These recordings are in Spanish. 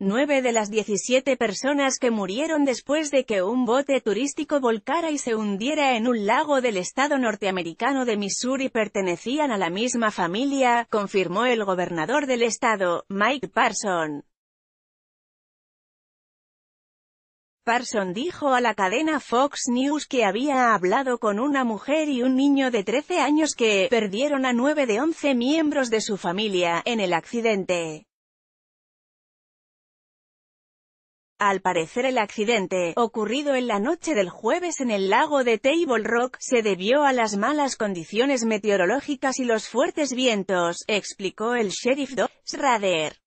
Nueve de las 17 personas que murieron después de que un bote turístico volcara y se hundiera en un lago del estado norteamericano de Missouri pertenecían a la misma familia, confirmó el gobernador del estado, Mike Parson. Parson dijo a la cadena Fox News que había hablado con una mujer y un niño de 13 años que perdieron a nueve de 11 miembros de su familia en el accidente. Al parecer el accidente, ocurrido en la noche del jueves en el lago de Table Rock, se debió a las malas condiciones meteorológicas y los fuertes vientos, explicó el sheriff Doc Schrader.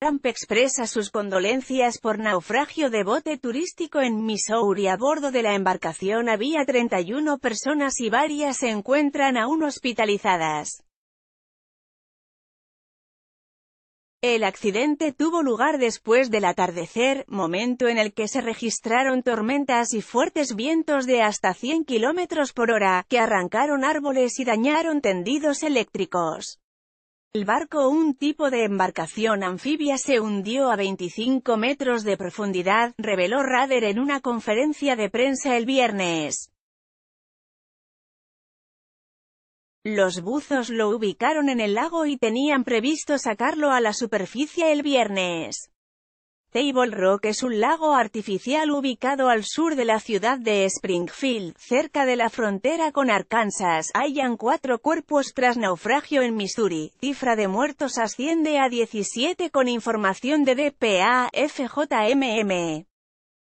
Trump expresa sus condolencias por naufragio de bote turístico en Missouri. A bordo de la embarcación había 31 personas y varias se encuentran aún hospitalizadas. El accidente tuvo lugar después del atardecer, momento en el que se registraron tormentas y fuertes vientos de hasta 100 km por hora, que arrancaron árboles y dañaron tendidos eléctricos. El barco, un tipo de embarcación anfibia, se hundió a 25 metros de profundidad, reveló Rader en una conferencia de prensa el viernes. Los buzos lo ubicaron en el lago y tenían previsto sacarlo a la superficie el viernes. Table Rock es un lago artificial ubicado al sur de la ciudad de Springfield, cerca de la frontera con Arkansas. Hayan cuatro cuerpos tras naufragio en Missouri. Cifra de muertos asciende a 17 con información de DPA, FJMM.